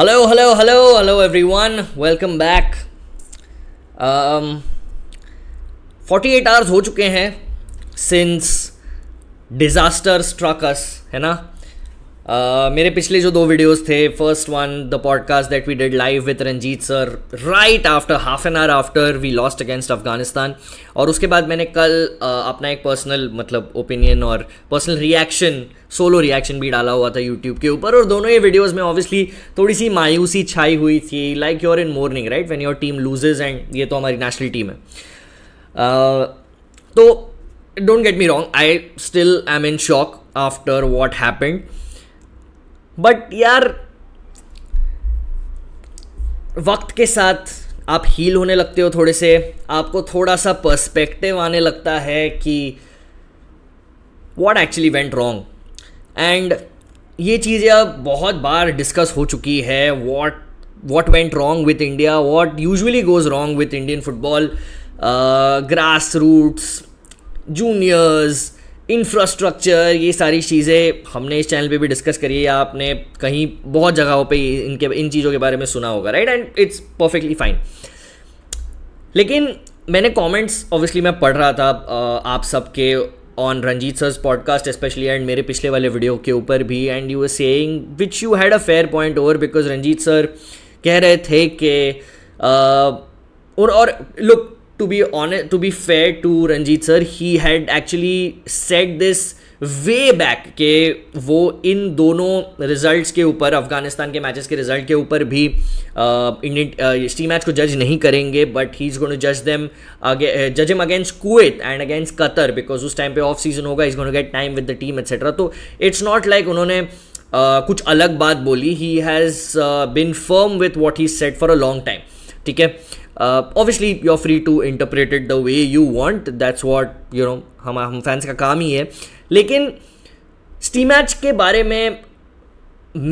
Hello hello hello hello everyone welcome back forty eight hours हो चुके हैं since disaster स्ट्रकस है ना uh, मेरे पिछले जो दो वीडियोस थे first one the podcast that we did live with Ranjit sir right after half an hour after we lost against Afghanistan और उसके बाद मैंने कल uh, अपना एक पर्सनल मतलब ओपिनियन और पर्सनल रिएक्शन सोलो रिएक्शन भी डाला हुआ था यूट्यूब के ऊपर और दोनों ही वीडियोज़ में ऑब्वियसली थोड़ी सी मायूसी छाई हुई थी like you're in mourning right when your team loses and ये तो हमारी नेशनल टीम है तो don't get me wrong I still I am in shock after what happen but यार वक्त के साथ आप हील होने लगते हो थोड़े से आपको थोड़ा सा पर्सपेक्टिव आने लगता है कि what actually went wrong and ये चीज़ें अब बहुत बार डिस्कस हो चुकी है what what went wrong with India what usually goes wrong with Indian football grass roots juniors infrastructure ये सारी चीज़ें हमने इस चैनल पे भी डिस्कस करी है आपने कहीं बहुत जगहों पे इनके इन चीज़ों के बारे में सुना होगा right and it's perfectly fine लेकिन मैंने कमेंट्स ऑब्वियसली मैं पढ़ रहा था uh, आप सबके on Ranjit sir's podcast specially and मेरे पिछले वाले वीडियो के ऊपर भी and you saying which you had a fair point over because Ranjit sir कह रहे थे कि और और look to be on to be fair to Ranjit sir he had actually set this way back के वो इन दोनों रिजल्ट्स के ऊपर अफगानिस्तान के मैचेस के रिजल्ट के ऊपर भी इंडियन टी मैच को जज नहीं करेंगे but he is gonna to जज देम जज am against Kuwait and against Qatar because उस टाइम पे ऑफ सीजन होगा is gonna get time with the team etcetera तो इट्स नॉट लाइक उन्होंने Uh, कुछ अलग बात बोली he has been firm with what he set for a long time ठीक है uh, obviously you're free to interpret it the way you want that's what you know हम हम fans का काम ही है लेकिन स्टी मैच के बारे में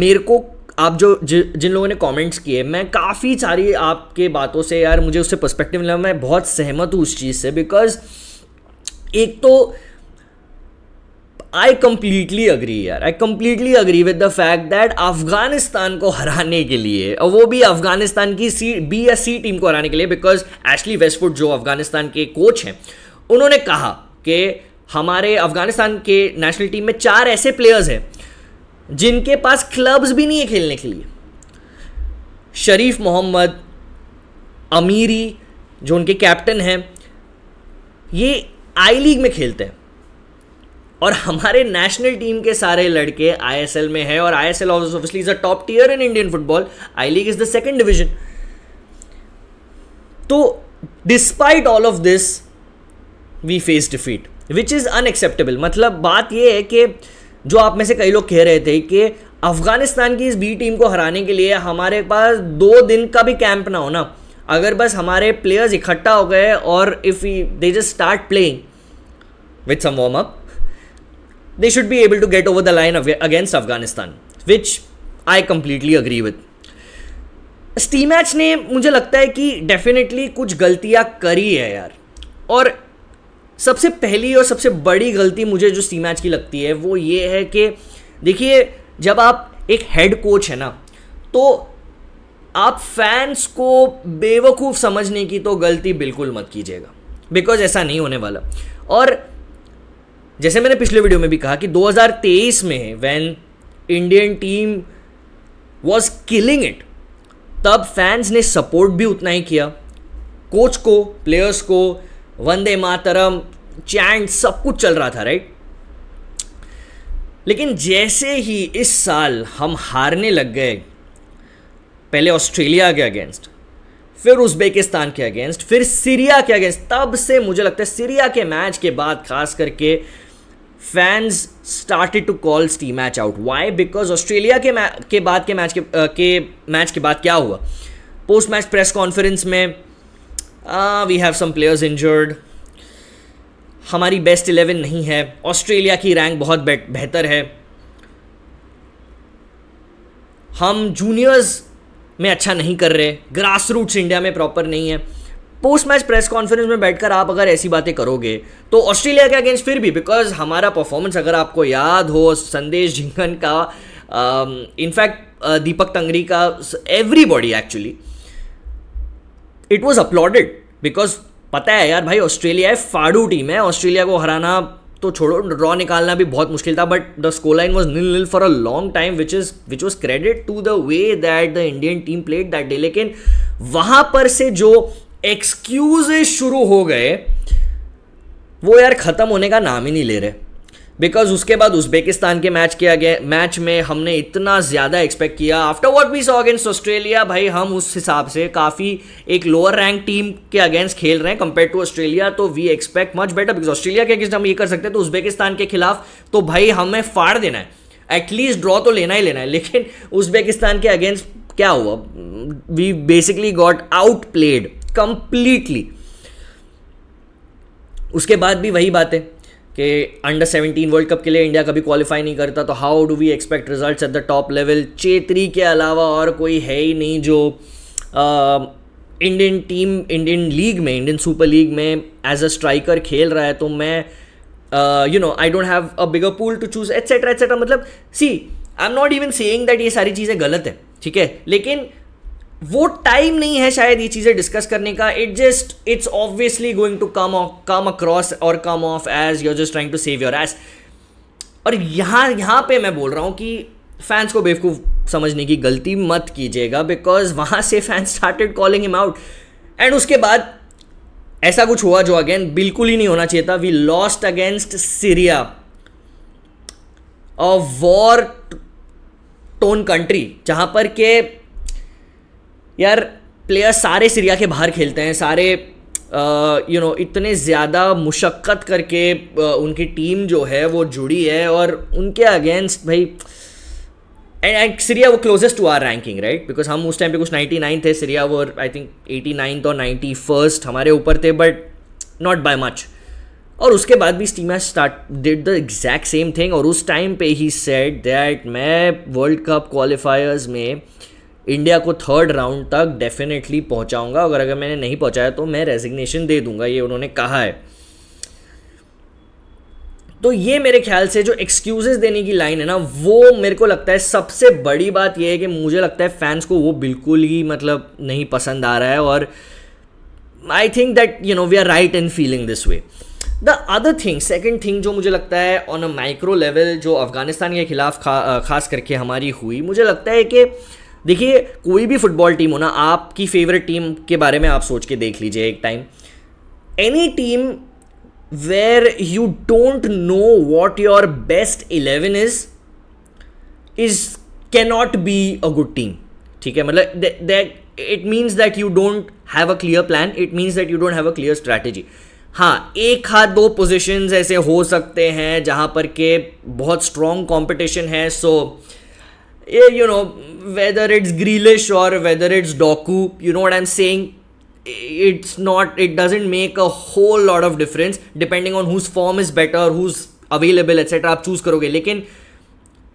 मेरे को आप जो जिन लोगों ने कमेंट्स किए मैं काफ़ी सारी आपके बातों से यार मुझे उससे पर्सपेक्टिव मिला मैं बहुत सहमत हूँ उस चीज़ से बिकॉज एक तो आई कम्प्लीटली अग्री यार I completely agree with the fact that Afghanistan को हराने के लिए और वो भी अफगानिस्तान की सी बी या सी टीम को हराने के लिए बिकॉज एशली वेस्टफुड जो अफगानिस्तान के कोच हैं उन्होंने कहा कि हमारे अफगानिस्तान के नेशनल टीम में चार ऐसे प्लेयर्स हैं जिनके पास क्लब्स भी नहीं है खेलने के लिए शरीफ मोहम्मद अमीरी जो उनके कैप्टन हैं ये आई लीग में खेलते हैं और हमारे नेशनल टीम के सारे लड़के आईएसएल में है और ISL obviously is a top tier in Indian football I league is the second division तो despite all of this we face defeat which is unacceptable मतलब बात यह है कि जो आप में से कई लोग कह रहे थे कि अफगानिस्तान की इस बी टीम को हराने के लिए हमारे पास दो दिन का भी कैंप ना हो ना अगर बस हमारे प्लेयर्स इकट्ठा हो गए और if they just start playing with some warm up they should be able to get over the line against Afghanistan which I completely agree with Stimac ने मुझे लगता है कि डेफिनेटली कुछ गलतियाँ करी है यार और सबसे पहली और सबसे बड़ी गलती मुझे जो स्टी मैच की लगती है वो ये है कि देखिए जब आप एक हेड कोच है ना तो आप फैंस को बेवकूफ़ समझने की तो गलती बिल्कुल मत कीजिएगा बिकॉज ऐसा नहीं होने वाला और जैसे मैंने पिछले वीडियो में भी कहा कि 2023 में when Indian team was killing it तब फैंस ने सपोर्ट भी उतना ही किया कोच को प्लेयर्स को वंदे मातरम चैंट सब कुछ चल रहा था राइट लेकिन जैसे ही इस साल हम हारने लग गए पहले ऑस्ट्रेलिया के अगेंस्ट फिर उज्बेकिस्तान के अगेंस्ट फिर सीरिया के अगेंस्ट तब से मुझे लगता है सीरिया के मैच के बाद खास करके fans started to call Stimac out why because Australia के के बाद के मैच के uh, के मैच के बाद क्या हुआ पोस्ट मैच प्रेस कॉन्फ्रेंस में we have some players injured हमारी बेस्ट इलेवन नहीं है ऑस्ट्रेलिया की रैंक बहुत बेहतर है हम जूनियर्स में अच्छा नहीं कर रहे ग्रास रूट्स इंडिया में प्रॉपर नहीं है पोस्ट मैच प्रेस कॉन्फ्रेंस में बैठकर आप अगर ऐसी बातें करोगे तो ऑस्ट्रेलिया के अगेंस्ट फिर भी बिकॉज हमारा परफॉर्मेंस अगर आपको याद हो संदेश झिंगन का in fact um, uh, Deepak Tangri का everybody actually it was uploaded because पता है यार भाई ऑस्ट्रेलिया है फाड़ू टीम है ऑस्ट्रेलिया को हराना तो छोड़ो ड्रॉ निकालना भी बहुत मुश्किल था but the scoreline line was nil nil for a long time which is which was credit to the way that the Indian team played that day लेकिन वहां पर से जो एक्सक्यूजेज शुरू हो गए वो यार ख़त्म होने का नाम ही नहीं ले रहे बिकॉज उसके बाद उज्बेकिस्तान के मैच किया गया मैच में हमने इतना ज़्यादा एक्सपेक्ट किया after what we saw against Australia भाई हम उस हिसाब से काफ़ी एक लोअर रैंक टीम के अगेंस्ट खेल रहे हैं कंपेयर टू ऑस्ट्रेलिया तो we expect much better because Australia के अगेंस्ट हम ये कर सकते हैं तो उज्बेकिस्तान के खिलाफ तो भाई हमें फाड़ देना है एटलीस्ट ड्रॉ तो लेना ही लेना है लेकिन उज्बेकिस्तान के अगेंस्ट क्या हुआ we basically got outplayed completely उसके बाद भी वही बात है कि अंडर 17 वर्ल्ड कप के लिए इंडिया कभी क्वालिफाई नहीं करता तो how do we expect results at the top level Chhetri के अलावा और कोई है ही नहीं जो इंडियन टीम इंडियन लीग में इंडियन सुपर लीग में एज अ स्ट्राइकर खेल रहा है तो मैं you know I don't have a bigger pool to choose etcetera etcetera मतलब see I am not even saying that ये सारी चीज़ें गलत है ठीक है लेकिन वो टाइम नहीं है शायद ये चीज़ें डिस्कस करने का it just it's obviously going to come come across और come off as you're just trying to save your ass और यहां यहां पे मैं बोल रहा हूं कि फैंस को बेवकूफ़ समझने की गलती मत कीजिएगा बिकॉज वहां से fans started calling him out and उसके बाद ऐसा कुछ हुआ जो अगेन बिल्कुल ही नहीं होना चाहिए था we lost against Syria a war torn country जहां पर के यार प्लेयर्स सारे सीरिया के बाहर खेलते हैं सारे यू नो इतने ज़्यादा मुशक्क़त करके उनकी टीम जो है वो जुड़ी है और उनके अगेंस्ट भाई एंड एंड सीरिया वो closest to our ranking right because हम उस टाइम पे कुछ नाइन्टी नाइन थे सीरिया वो आई थिंक एटी नाइन्थ और नाइन्टी फर्स्ट हमारे ऊपर थे बट नॉट बाय मच और उसके बाद भी है start did the exact same thing और उस टाइम पे ही सेट दैट मैं वर्ल्ड कप क्वालिफायर्स में इंडिया को थर्ड राउंड तक डेफिनेटली पहुंचाऊंगा और अगर मैंने नहीं पहुंचाया तो मैं रेजिग्नेशन दे दूंगा ये उन्होंने कहा है तो ये मेरे ख्याल से जो एक्सक्यूजेस देने की लाइन है ना वो मेरे को लगता है सबसे बड़ी बात ये है कि मुझे लगता है फैंस को वो बिल्कुल ही मतलब नहीं पसंद आ रहा है और I think that you know we are right in feeling this way the other thing second thing जो मुझे लगता है ऑन अ माइक्रो लेवल जो अफगानिस्तान के खिलाफ खा, खास करके हमारी हुई मुझे लगता है कि देखिए कोई भी फुटबॉल टीम हो ना आपकी फेवरेट टीम के बारे में आप सोच के देख लीजिए एक time any team where you don't know what your best eleven is is cannot be a good team ठीक है मतलब that it means that you don't have a clear plan it means that you don't have a clear strategy हाँ एक हाथ दो position ऐसे हो सकते हैं जहां पर के बहुत स्ट्रॉन्ग कॉम्पिटिशन है so so, you know, whether it's Grealish or whether it's Doku, you know what I'm saying? It's not, it doesn't make a whole lot of difference depending on whose form is better, who's available, etc. You choose. करोगे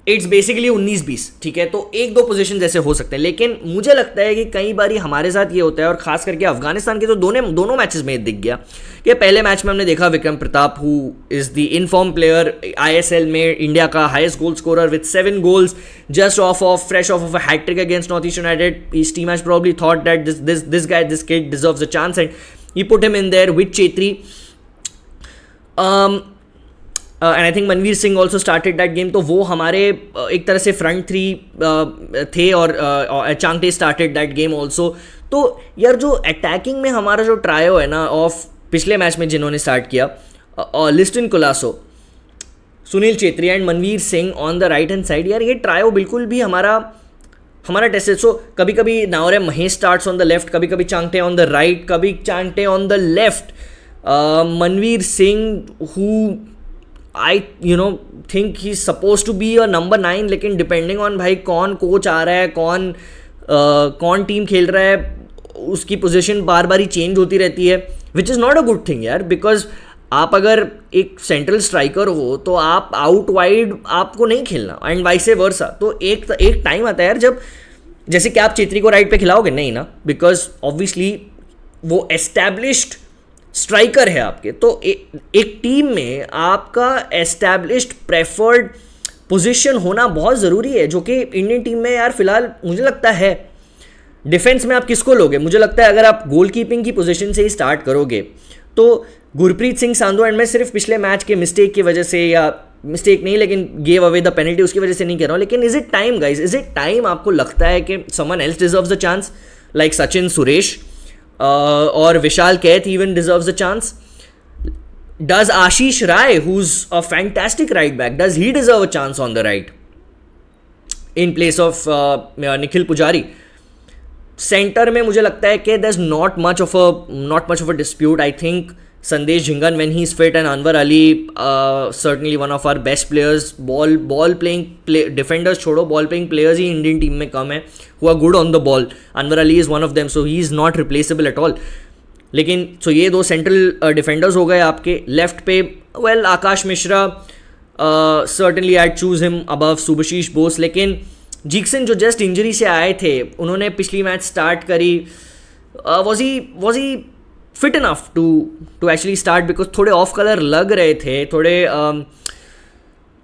it's basically उन्नीस बीस ठीक है तो एक दो position जैसे हो सकते हैं लेकिन मुझे लगता है कि कई बार हमारे साथ ये होता है और खास करके अफगानिस्तान के तो दोनों दोनों मैचेस में दिख गया कि पहले मैच में हमने देखा Vikram Pratap who is the in form player ISL में इंडिया का highest goal scorer with seven goals just off off fresh off off hattrick against North East United इस team has probably thought that this this this guy this kid deserve a chance and he put him in there with Chhetri and I think Manvir Singh also started that game तो वो हमारे uh, एक तरह से front three uh, थे और Chhangte started that game also तो यार जो अटैकिंग में हमारा जो ट्रायो है ना ऑफ पिछले मैच में जिन्होंने स्टार्ट किया Liston Colaco Sunil Chhetri and Manvir Singh on the right hand side यार ये ट्रायो बिल्कुल भी हमारा हमारा टेस्ट सो so, कभी कभी Naorem Mahesh starts on the left कभी कभी चांगटे ऑन द राइट कभी Chhangte on the left Manvir Singh who I you know think he suppose to be a number nine लेकिन डिपेंडिंग ऑन भाई कौन कोच आ रहा है कौन uh, कौन टीम खेल रहा है उसकी पोजिशन बार बार ही चेंज होती रहती है which is not a good thing यार बिकॉज आप अगर एक सेंट्रल स्ट्राइकर हो तो आप आउट वाइड आपको नहीं खेलना एंड वाइस ए वर्सा तो एक एक टाइम आता है यार जब जैसे कि आप चेत्री को राइट पे खिलाओगे नहीं ना बिकॉज ऑब्वियसली वो एस्टैब्लिश्ड स्ट्राइकर है आपके तो ए, एक टीम में आपका एस्टैब्लिश्ड प्रेफर्ड पोजीशन होना बहुत ज़रूरी है जो कि इंडियन टीम में यार फिलहाल मुझे लगता है डिफेंस में आप किसको लोगे मुझे लगता है अगर आप गोलकीपिंग की पोजीशन से ही स्टार्ट करोगे तो गुरप्रीत सिंह सांधु एंड मैं सिर्फ पिछले मैच के मिस्टेक की वजह से या मिस्टेक नहीं लेकिन गेव अवे द पेनल्टी उसकी वजह से नहीं कह रहा हूँ लेकिन is it time guys is it time आपको लगता है कि someone else deserve the chance like Sachin Suresh Uh, और Vishal Kaith even deserve a chance does Ashish Rai who a fantastic right back does he deserve a chance on the right in place of Nikhil Pujari centre में मुझे लगता है कि this much of a not much of a dispute I think संदेश Jhingan when uh, he is fit and Anwar Ali certainly one of our best players ball ball playing play defenders छोड़ो ball playing players ही Indian team में कम है who are good on the ball Anwar Ali is one of them so he is not replaceable at all लेकिन so ये दो central defenders uh, हो गए आपके लेफ्ट पे well Akash Mishra certainly I choose him above Subhasish Bose लेकिन जीक्सन जो जस्ट इंजरी से आए थे उन्होंने पिछली मैच स्टार्ट करी was he was he fit enough to to actually start because थोड़े ऑफ कलर लग रहे थे थोड़े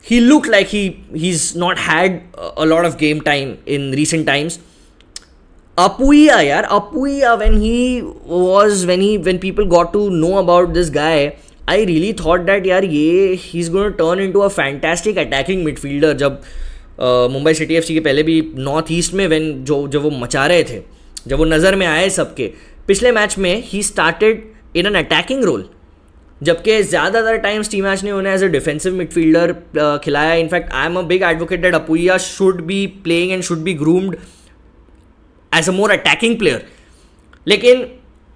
ही look like he he is not had a lot of game time in recent times Apuia यार Apuia when he was when he when people got to know about this guy I really thought that यार ये he is gonna turn into a a fantastic attacking midfielder जब Mumbai City F C के पहले भी north east में when जो जब वो मचा रहे थे जब वो नज़र में आए सबके पिछले मैच में he started in an attacking role जबकि ज़्यादातर टाइम्स टीम मैच ने उन्हें एज अ डिफेंसिव मिडफील्डर खिलाया in fact I am a big advocate that Apuia should be playing and should be groomed as a more attacking player लेकिन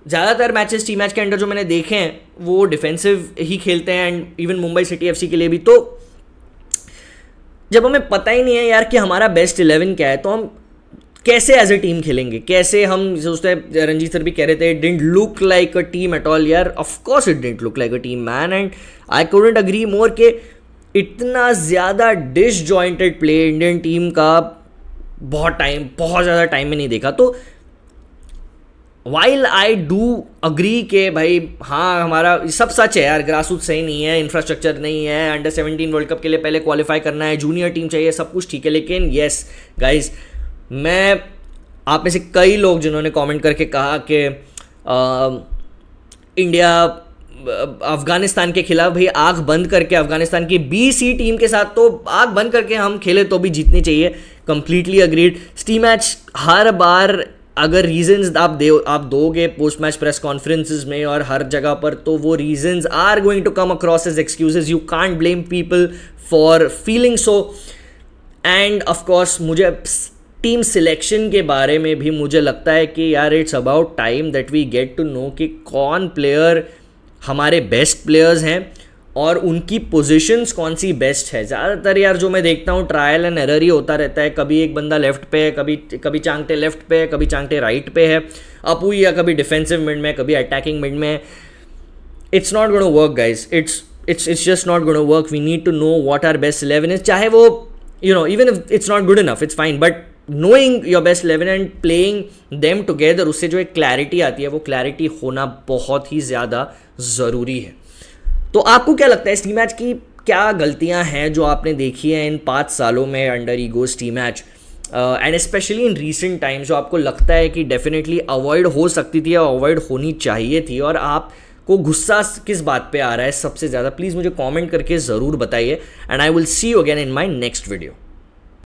ज़्यादातर matches Stimac के under जो मैंने देखे हैं वो डिफेंसिव ही खेलते हैं and even Mumbai City F के लिए भी तो जब हमें पता ही नहीं है यार कि हमारा बेस्ट इलेवन क्या है तो हम कैसे एज ए टीम खेलेंगे कैसे हम सोचते हैं रंजीत सर भी कह रहे थे didn't look like a team at all यार of course it didn't look like a team man and I couldn't agree more के इतना ज़्यादा disjointed play Indian team का बहुत टाइम बहुत ज़्यादा टाइम में नहीं देखा तो वाइल आई डू अग्री के भाई हाँ हमारा सब सच है यार ग्रास सही नहीं है इंफ्रास्ट्रक्चर नहीं है अंडर सेवेंटीन वर्ल्ड कप के लिए पहले क्वालिफाई करना है जूनियर टीम चाहिए सब कुछ ठीक है लेकिन येस गाइज़ मैं आप में से कई लोग जिन्होंने कमेंट करके कहा कि इंडिया अफ़गानिस्तान के खिलाफ भाई आग बंद करके अफ़गानिस्तान की बी सी टीम के साथ तो आग बंद करके हम खेले तो भी जीतनी चाहिए कंप्लीटली अग्रीड स्टी मैच हर बार अगर रीजंस आप दे आप दोगे पोस्ट मैच प्रेस कॉन्फ्रेंसेज में और हर जगह पर तो वो reasons are going to come across as excuses you can't blame people for feeling so and of course मुझे टीम सिलेक्शन के बारे में भी मुझे लगता है कि यार it's about time that we get to know कि कौन प्लेयर हमारे बेस्ट प्लेयर्स हैं और उनकी पोजीशंस कौन सी बेस्ट है ज़्यादातर यार जो मैं देखता हूँ ट्रायल एंड एरर ही होता रहता है कभी एक बंदा लेफ्ट पे है कभी कभी चांगटे लेफ्ट पे है कभी चांगटे राइट पे है अपू या कभी डिफेंसिव मिड में कभी अटैकिंग मिड में it's not gonna work guys it's it's it's just not gonna work we need to know what our best eleven is चाहे वो you know even if it's not good enough it's fine but knowing your best eleven and playing them together उससे जो एक clarity आती है वो clarity होना बहुत ही ज़्यादा ज़रूरी है तो आपको क्या लगता है इस टीम मैच की क्या गलतियां हैं जो आपने देखी हैं इन पाँच सालों में under Igor's Stimac and specially in recent times जो आपको लगता है कि डेफिनेटली अवॉइड हो सकती थी और अवॉइड होनी चाहिए थी और आप को गुस्सा किस बात पे आ रहा है सबसे ज़्यादा प्लीज़ मुझे कमेंट करके ज़रूर बताइए and I will see you again in my next video